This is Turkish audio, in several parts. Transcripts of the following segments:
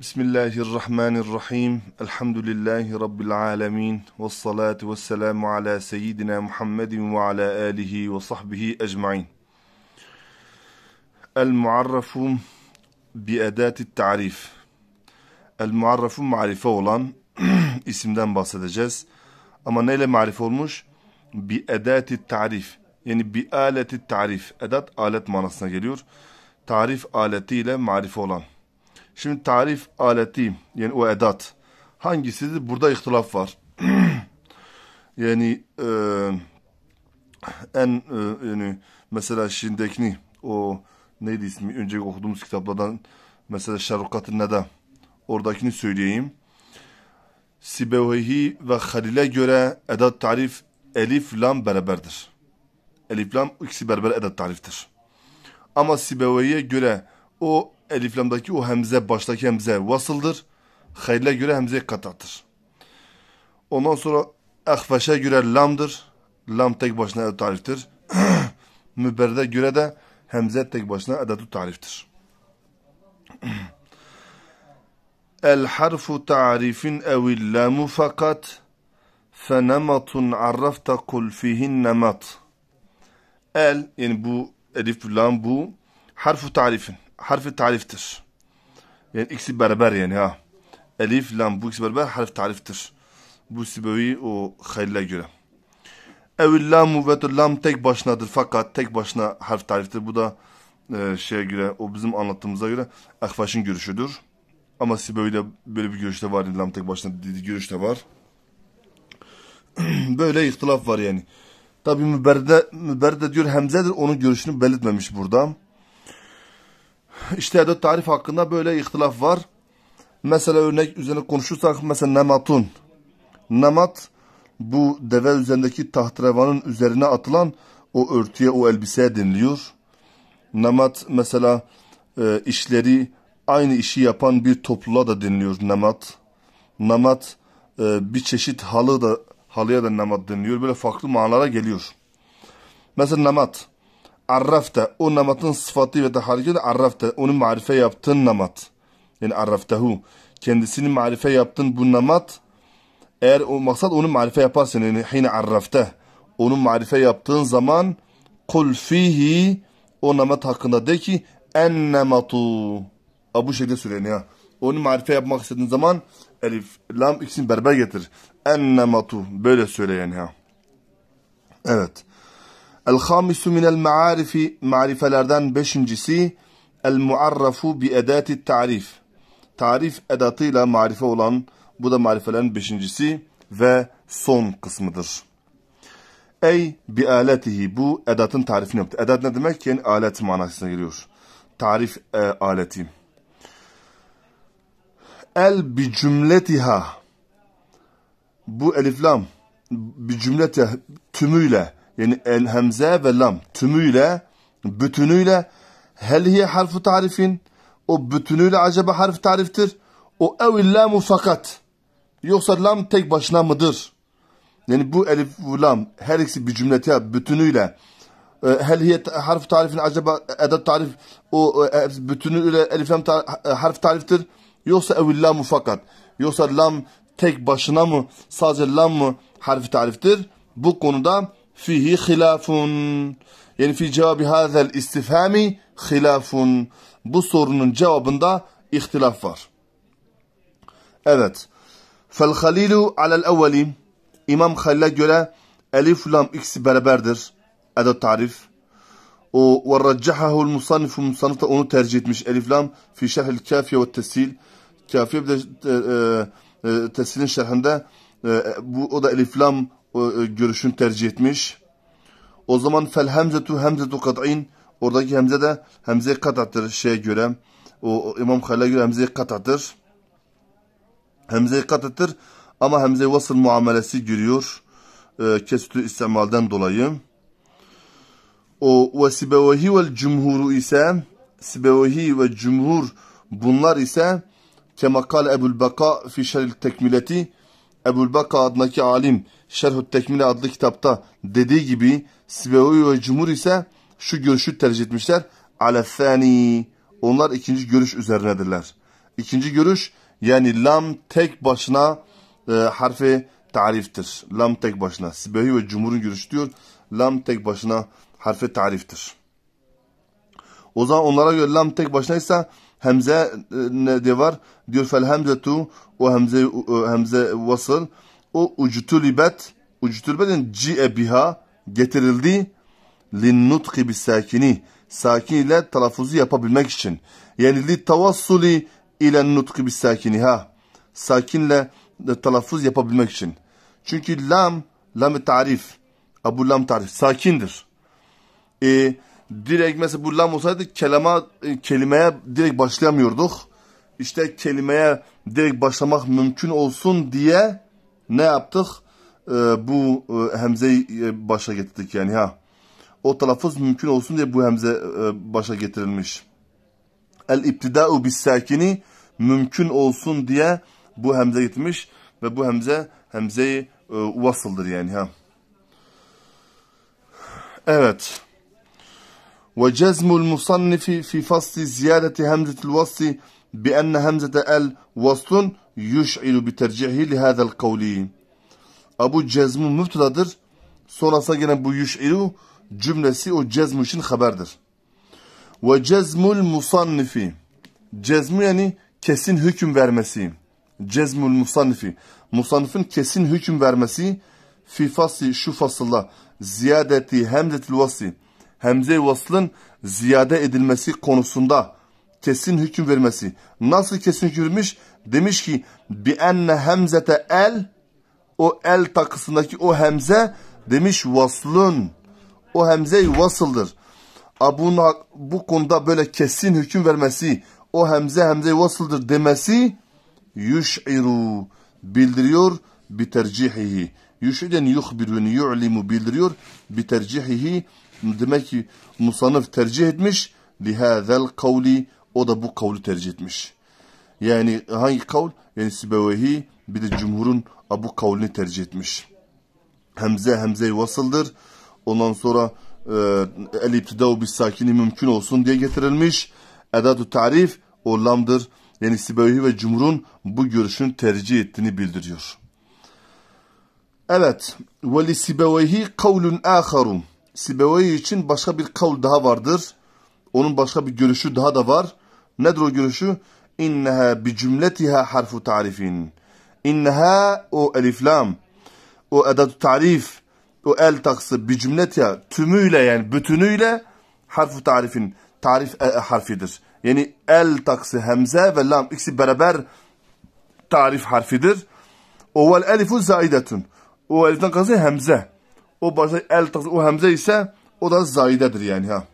Bismillahirrahmanirrahim. Elhamdülillahi Rabbil alemin. Vessalatu vesselamu ala seyyidina Muhammedin ve ala alihi ve sahbihi ecmain. El-muarrafum bi edati tarif. El-muarrafum marife olan isimden bahsedeceğiz. Ama neyle marif olmuş? Bi edati tarif. Yani bi aleti tarif. Edat alet manasına geliyor. Tarif aletiyle marif olan. Şimdi tarif aleti yani o edat hangisidir? Burada ihtilaf var. yani e, en e, yani mesela Şindekni o neydi ismi? önce okuduğumuz kitaplardan mesela Şerukat'ın Neda oradakini söyleyeyim. Sibevehi ve Halil'e göre edat tarif elif lam beraberdir. Elif lam ikisi beraber edat tariftir. Ama Sibevehi'ye göre o Elif eliflamdaki o hemze baştaki hemze vasıldır. Hayla göre hemze katattır. Ondan sonra ahveşe göre lamdır. Lam tek başına edatü tariftir. Müberde göre de hemze tek başına edatü tariftir. El harfu ta'rifin evil lamu fakat fenematun arrafta kul fihin nemat. El yani bu elif lam bu harfu tarifin harfi tariftir. Yani ikisi beraber yani ha. Elif, lam bu ikisi beraber harf tariftir. Bu Sibevi o Halil'e göre. Evil lamu ve lam tek başınadır fakat tek başına harf tariftir. Bu da e, şeye göre o bizim anlattığımıza göre Akfaş'ın görüşüdür. Ama Sibevi'de böyle bir görüşte de var. Lam tek başına dediği görüş de var. böyle ihtilaf var yani. Tabi müberde, müberde diyor Hemze'dir onun görüşünü belirtmemiş burada. İçtihadat tarif hakkında böyle ihtilaf var. Mesela örnek üzerine konuşursak mesela nematun. Nemat bu deve üzerindeki tahtrevanın üzerine atılan o örtüye, o elbiseye deniliyor. Nemat mesela e, işleri aynı işi yapan bir topluluğa da deniliyor nemat. Nemat e, bir çeşit halı da halıya da nemat deniliyor. Böyle farklı manalara geliyor. Mesela nemat arrafta o namatın sıfatı ve taharikini arrafta onu marife yaptın namat. Yani arraftahu. Kendisini marife yaptın bu namat. Eğer o maksat onu marife yaparsan yani hine arrafte. Onu marife yaptığın zaman kul fihi o namat hakkında de ki en namatu. A, bu şekilde söyleyin ya. Onu marife yapmak istediğin zaman elif, lam ikisini berber getir. En namatu. Böyle söyle yani ya. Evet. El-hamisu minel ma'arifi marifelerden beşincisi el-muarrafu bi edati tarif. Tarif edatıyla marife olan bu da marifelerin beşincisi ve son kısmıdır. Ey bi aletihi bu edatın tarifini yaptı. Edat ne demek? Yani alet manasına geliyor. Tarif e, aleti. El bi cümletiha bu eliflam bi cümlete tümüyle yani el hemze ve lam tümüyle bütünüyle helhiye harfu tarifin o bütünüyle acaba harf tariftir o evil lamu fakat yoksa lam tek başına mıdır? Yani bu elif ve lam her ikisi bir cümlete bütünüyle e, helhiye harf tarifin acaba edat tarif o e, e, bütünüyle elif lam harf tariftir yoksa evil lamu fakat yoksa lam tek başına mı sadece lam mı harf tariftir? Bu konuda فيه خلاف يعني في جواب هذا الاستفهام خلاف بصورنا جوابندا اختلاف فار أذت فالخليل على الأول إمام خليل جولا ألف لام إكس برابردر هذا التعريف ورجحه المصنف المصنف أنو ترجيت مش ألف لام في شرح الكافية والتسهيل كافية بدأ آه، آه، تسهيل الشرح ده آه، بو ألف لام E, görüşünü tercih etmiş. O zaman fel hemzetu hemzetu kat'in oradaki hemze de hemze katattır şeye göre. O İmam Halil'e göre hemze katattır. Hemze katattır ama hemze vasıl muamelesi görüyor. E, kesutü istimalden dolayı. O ve sibevahi vel cumhuru ise sibevahi ve cumhur bunlar ise kemakal Ebu'l-Baka fi şeril tekmileti Ebu'l-Baka adındaki alim Şerhü Tekmile adlı kitapta dediği gibi Sibevi ve Cumhur ise şu görüşü tercih etmişler. Alethani. Onlar ikinci görüş üzerinedirler. İkinci görüş yani lam tek başına e, harfi tariftir. Lam tek başına. Sibehi ve Cumhur'un görüşü diyor. Lam tek başına harfi tariftir. O zaman onlara göre lam tek başına ise hemze e, ne de var? Diyor fel hemze tu o hemze hemze vasıl o ucutulibet ucutulibetin ci'e biha getirildi lin nutki bis sakini sakin ile telaffuzu yapabilmek için. Yani li tavassuli ile nutki bis sakini ha sakinle e, telaffuz yapabilmek için. Çünkü lam lam tarif Abu lam tarif sakindir. E, direkt mesela bu lam olsaydı kelama, e, kelimeye direkt başlayamıyorduk. İşte kelimeye direkt başlamak mümkün olsun diye ne yaptık? Ee, bu e, hemzeyi e, başa getirdik yani ha. O telaffuz mümkün olsun diye bu hemze e, başa getirilmiş. El iptida'u bis sakini mümkün olsun diye bu hemze gitmiş ve bu hemze hemzeyi e, vasıldır yani ha. Evet. Ve cezmul musannifi fi fasli ziyadeti hemzetil vasli bi enne hemzete el vaslun yuş'ilu bi tercihi lihâzel kavli. Abu Cezm müpteladır. Sonrasına gelen bu yuş'ilu cümlesi o Cezm için haberdir. Ve cezmul musannifi. Cezm yani kesin hüküm vermesi. Cezmul musannifi. Musannifin kesin hüküm vermesi. Fi fasli şu fasılla. Ziyadeti hemzetil vasi. Hemze-i vaslın ziyade edilmesi konusunda kesin hüküm vermesi. Nasıl kesin hüküm vermiş? Demiş ki bi enne hemzete el o el takısındaki o hemze demiş vaslun. O hemze vasıldır. Abuna bu konuda böyle kesin hüküm vermesi, o hemze hemze vasıldır demesi yuş'iru bildiriyor bi tercihihi. Yuş'iden yuhbiru ve yu'limu bildiriyor bi tercihihi. Demek ki musanıf tercih etmiş lihazel kavli o da bu kavlu tercih etmiş. Yani hangi kavl? Yani Sibevehi bir de cumhurun bu kavlini tercih etmiş. Hemze hemze vasıldır. Ondan sonra e, el iptidau bis sakini mümkün olsun diye getirilmiş. Edatu tarif o lamdır. Yani Sibevehi ve cumhurun bu görüşün tercih ettiğini bildiriyor. Evet. Ve li Sibevehi kavlun aharun. Sibevehi için başka bir kavl daha vardır. Onun başka bir görüşü daha da var. Nedir o görüşü? İnneha bi cümletiha harfu tarifin. İnneha o eliflam. O edatü tarif. O el taksı bi cümletiha tümüyle yani bütünüyle harfu tarifin. Tarif e, e harfidir. Yani el taksı hemze ve lam ikisi beraber tarif harfidir. O vel elifu zaidetun. O eliften kastı hemze. O başta el taksı o hemze ise o da zaidedir yani ha.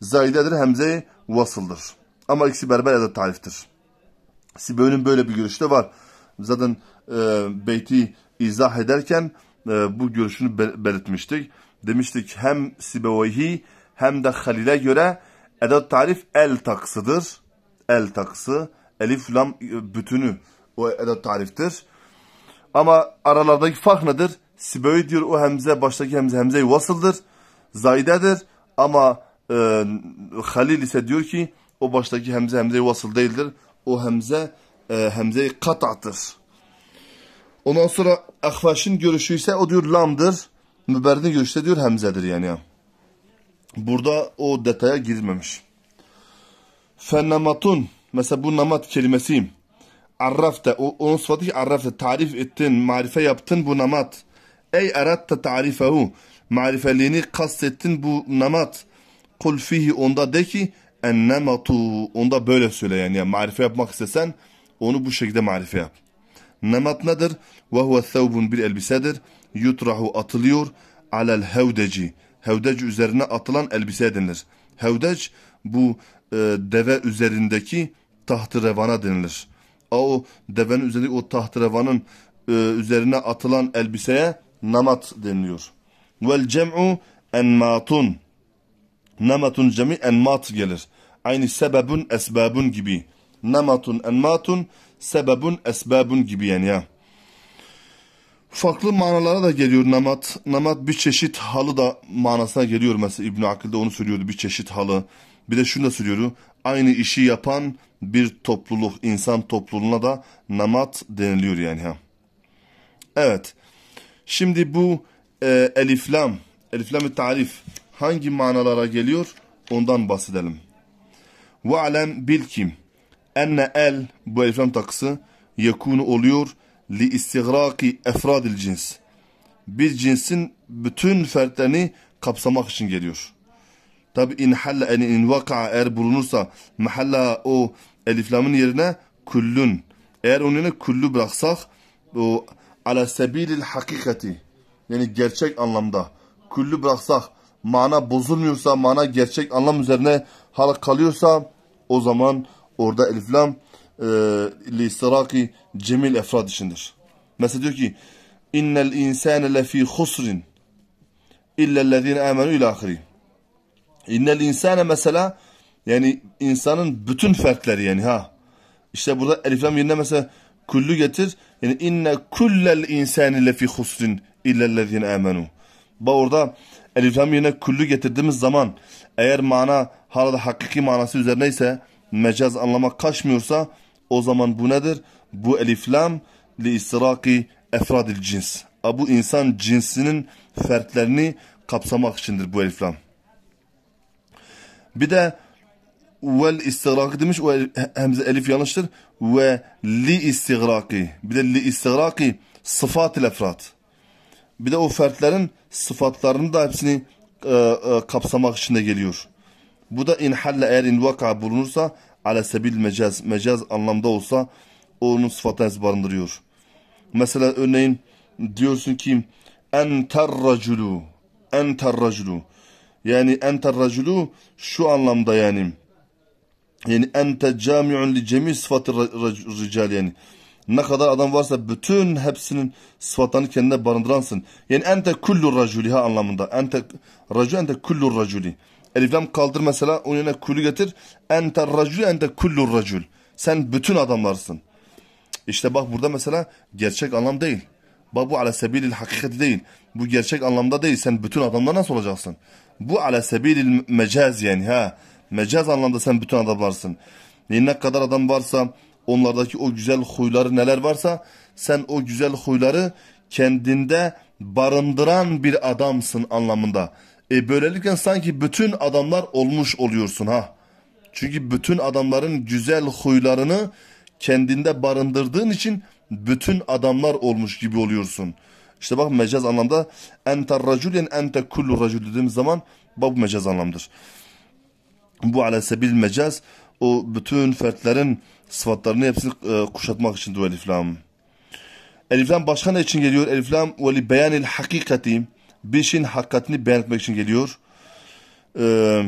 Zaidedir hemze vasıldır. Ama ikisi berber ya da taliftir. Sibe'nin böyle bir görüşü de var. Zaten e, beyti izah ederken e, bu görüşünü bel belirtmiştik. Demiştik hem Sibe'yi hem de Halil'e göre edat tarif el taksıdır. El taksı, elif lam e, bütünü o edat tariftir. Ama aralardaki fark nedir? Sibe'yi diyor o hemze baştaki hemze hemze vasıldır. Zaidedir ama e, Halil ise diyor ki o baştaki hemze hemze vasıl değildir. O hemze e, hemze-i kat'attır. Ondan sonra Ahfaş'ın görüşü ise o diyor lamdır. Müberdin görüşte diyor hemzedir yani. Burada o detaya girmemiş. Fennamatun mesela bu namat kelimesi arrafta o, onun sıfatı ki arrafte tarif ettin, marife yaptın bu namat. Ey aratta tarifehu marifeliğini kastettin bu namat. Kul fihi onda de ki ennematu onu da böyle söyle yani. yani marife yapmak istesen onu bu şekilde marife yap. Nemat nedir? Ve huve thevbun bir elbisedir. Yutrahu atılıyor alel hevdeci. Hevdeci üzerine atılan elbise denilir. Hevdec bu e, deve üzerindeki tahtı revana denilir. O devenin üzerindeki o tahtı revanın e, üzerine atılan elbiseye namat deniliyor. Vel cem'u enmatun. Namatun cem'i enmat gelir aynı sebebun esbabun gibi. Nematun enmatun sebebun esbabun gibi yani ya. Farklı manalara da geliyor namat. Namat bir çeşit halı da manasına geliyor. Mesela İbn Akil'de onu söylüyordu bir çeşit halı. Bir de şunu da söylüyordu. Aynı işi yapan bir topluluk, insan topluluğuna da namat deniliyor yani. Ha. Evet. Şimdi bu e, eliflam, eliflam-ı tarif hangi manalara geliyor ondan bahsedelim. Ve alem bil kim? Enne el bu elifem takısı yekunu oluyor li istigraki efradil cins. Bir cinsin bütün fertlerini kapsamak için geliyor. Tabi in halle yani in vaka eğer bulunursa mahalla o eliflamın yerine kullun. Eğer onun yerine kullu bıraksak o ala sebilil hakikati yani gerçek anlamda kullu bıraksak mana bozulmuyorsa, mana gerçek anlam üzerine halk kalıyorsa o zaman orada elif lam e, listiraki cemil efrad içindir. Mesela diyor ki innel insane lefî husrin illellezîne âmenû ilâhirî. İnnel insane mesela yani insanın bütün fertleri yani ha. İşte burada elif lam yerine mesela kullu getir. Yani inne kullel insani lefi husrin illellezine amenu. Ba orada elif lam yerine kullu getirdiğimiz zaman eğer mana Harada hakiki manası üzerine ise mecaz anlamak kaçmıyorsa o zaman bu nedir? Bu eliflam li istiraki efradil cins. Bu insan cinsinin fertlerini kapsamak içindir bu eliflam. Bir de vel istigraki demiş. O hemze elif yanlıştır. Ve li istigraki. Bir de li istigraki sıfat efrat. Bir de o fertlerin sıfatlarını da hepsini e, e, kapsamak içinde geliyor. Bu da in inhalle eğer in invaka bulunursa ala sebil mecaz, mecaz anlamda olsa onun sıfatını barındırıyor. Mesela örneğin diyorsun ki enter raculu enter raculu yani enter raculu şu anlamda yani yani ente camiun li cemi sıfatı rical yani ne kadar adam varsa bütün hepsinin sıfatını kendine barındıransın. Yani ente kullu raculi ha anlamında. Ente racul ente kullu raculi. Eliflam kaldır mesela onun yerine kulü getir. Ente racül ente kullur racül. Sen bütün adamlarsın. İşte bak burada mesela gerçek anlam değil. Bak bu ala sebilil hakikati değil. Bu gerçek anlamda değil. Sen bütün adamlar nasıl olacaksın? Bu ala sebilil mecaz yani ha. Mecaz anlamda sen bütün adamlarsın. Ne kadar adam varsa onlardaki o güzel huyları neler varsa sen o güzel huyları kendinde barındıran bir adamsın anlamında. E, böylelikle sanki bütün adamlar olmuş oluyorsun ha. Çünkü bütün adamların güzel huylarını kendinde barındırdığın için bütün adamlar olmuş gibi oluyorsun. İşte bak mecaz anlamda enter raculin ente kullu racul dediğim zaman bak bu mecaz anlamdır. Bu ala sebil mecaz o bütün fertlerin sıfatlarını hepsini e, kuşatmak için elif lam. Elif lam başka ne için geliyor? Eliflam. lam ve li beyanil hakikati bir şeyin hakikatini belirtmek için geliyor. Ee,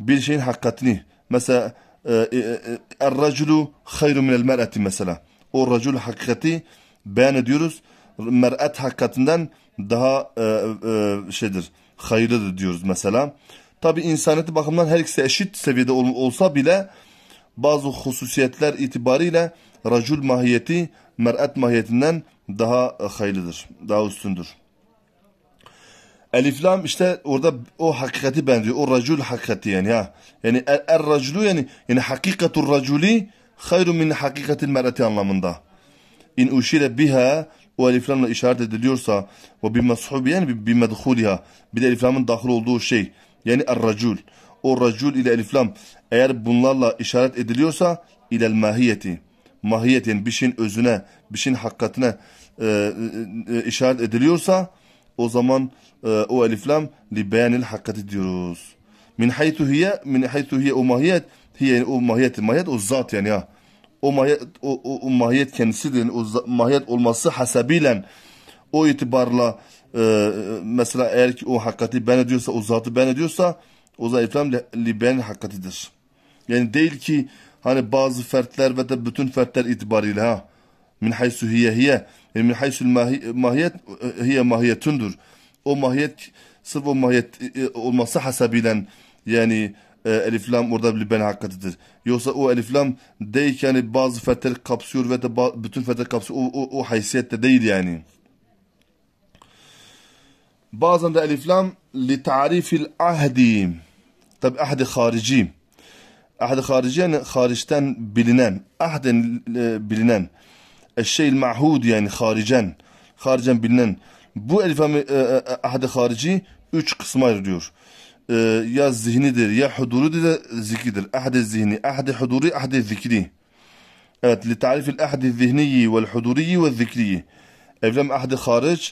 bir şeyin hakikatini. Mesela el-raculu hayru minel mer'ati mesela. O racul hakikati beyan ediyoruz. Mer'at hakikatinden daha e, e, şeydir, hayırlıdır diyoruz mesela. Tabi insaniyeti bakımından her ikisi eşit seviyede ol, olsa bile bazı hususiyetler itibariyle racul mahiyeti mer'at mahiyetinden daha hayırlıdır, daha üstündür. Elif işte orada o hakikati benziyor. O racul hakikati yani ya Yani er, er raculu yani yani hakikatur raculi hayru min hakikatil mer'ati anlamında. İn uşire biha o elif lamla işaret ediliyorsa ve bir mashubi yani bir medhuliha bir de elif dahil olduğu şey yani er racul. O racul ile elif eğer bunlarla işaret ediliyorsa ilel mahiyeti mahiyet yani bir şeyin özüne bir şeyin hakikatine e, e, e, işaret ediliyorsa o zaman e, o eliflam li beyanil hakikati diyoruz. Min haytu hiye min haytu hiye o mahiyet hiye o mahiyet mahiyet o zat yani ya. O mahiyet o, o, o mahiyet kendisidir. O mahiyet olması hasabiyle o itibarla e, mesela eğer ki o hakikati ben ediyorsa o zatı ben ediyorsa o zaman iflam li, li ben hakikatidir. Yani değil ki hani bazı fertler ve de bütün fertler itibarıyla ha min haysu hiye hiye e, min haysul mahi, mahiyet e, hiye mahiyetundur. O mahiyet sırf o mahiyet e, e olması hasabiyle yani e, elif lam orada bir ben hakikatıdır. Yoksa o elif lam değil yani bazı fetler kapsıyor ve de bütün fetler kapsıyor. O, o, o haysiyette değil yani. Bazen de elif lam li tarifil ahdi. Tabi ahdi harici. Ahdi harici yani hariçten bilinen. Ahden e, bilinen eşşe'il ma'hud yani haricen, haricen bilinen bu elifame e, e, e ahde harici üç kısma ayırıyor. E, ya zihnidir ya huduridir ya zikridir. Ahde zihni, ahde huduri, ahde zikri. Evet, li tarifil ahde zihniyi vel huduriyi ve zikriyi. Evlem ahde haric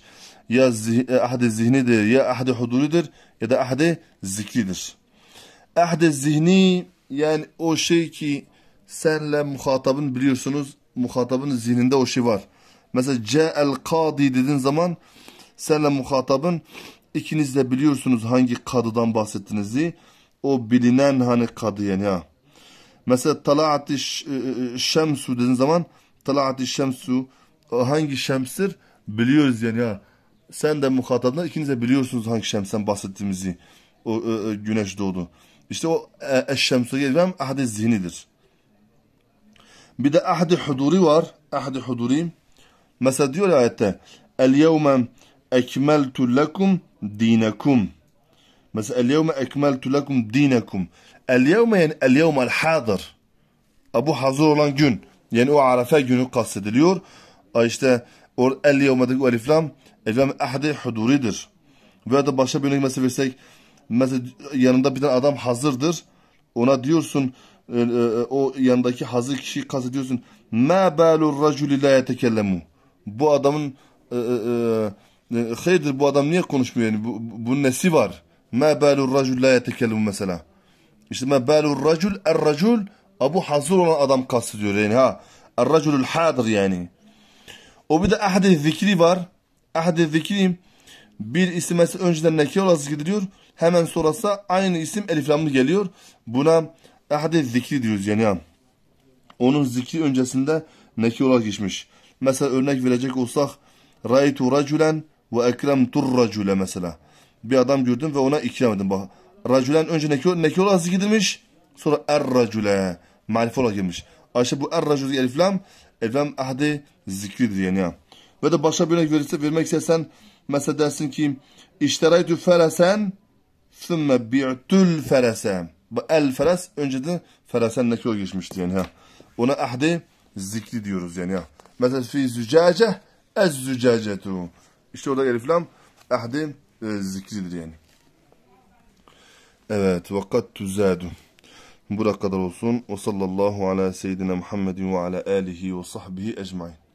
ya zih, e, ahde zihnidir ya ahde huduridir ya da ahde zikridir. Ahde zihni yani o şey ki senle muhatabın biliyorsunuz muhatabın zihninde o şey var. Mesela ce'el kadi dediğin zaman senle muhatabın ikiniz de biliyorsunuz hangi kadıdan bahsettiniz diye. O bilinen hani kadı yani ha. Mesela tala'ati e, e, e, şemsu dediğin zaman tala'ati şemsu hangi şemsir biliyoruz yani ha. Sen de muhatabına ikiniz de biliyorsunuz hangi şemsen bahsettiğimizi. O e, güneş doğdu. İşte o eşşemsu gelmem ahde zihnidir. Bir de ahdi huduri var. Ahdi huduri. Mesela diyor ayette El yevme ekmeltu lekum dinekum. Mesela el yevme ekmeltu lekum dinekum. El yevme yani el yevme el hadir. Bu hazır olan gün. Yani o Arafa günü kastediliyor. İşte or el yevmedeki o eliflam eliflam ahdi huduridir. Veya da başka bir örnek mesela versek mesela yanında bir tane adam hazırdır. Ona diyorsun e, e, o yandaki hazır kişiyi kastediyorsun. Ma balur raculi la yetekellemu. Bu adamın e, e, hayırdır bu adam niye konuşmuyor yani? Bu, bunun nesi var? Ma balur racul la yetekellemu mesela. İşte ma balur racul er racul Abu hazır olan adam kastediyor yani ha. Er raculul hadir yani. O bir de ahde zikri var. Ahde zikri bir isim mesela önceden neke olarak zikrediliyor. Hemen sonrası aynı isim eliflamlı geliyor. Buna Ehde zikri diyoruz yani. Ya. Onun zikri öncesinde neki olarak geçmiş. Mesela örnek verecek olsak Raytu raculen ve ekremtur racule mesela. Bir adam gördüm ve ona ikram ettim. Bak raculen önce neki, neki olarak zikredilmiş. Sonra er racule marif olarak gelmiş. Ayşe bu er racule eliflam eliflam ahde zikridir yani. Ya. Ve de başka bir örnek verirse, vermek istersen mesela dersin ki İşteraytu feresen Sümme bi'tül feresen bu el feres önceden feresen nakil geçmişti yani. Ha. Ona ahdi zikri diyoruz yani. ya Mesela fi zücace ez zücacetu. İşte orada elif lam ahdi e, zikridir yani. Evet. Vakat tüzadu. Bura kadar olsun. Ve sallallahu ala seyyidina Muhammedin ve ala alihi ve sahbihi ecmain.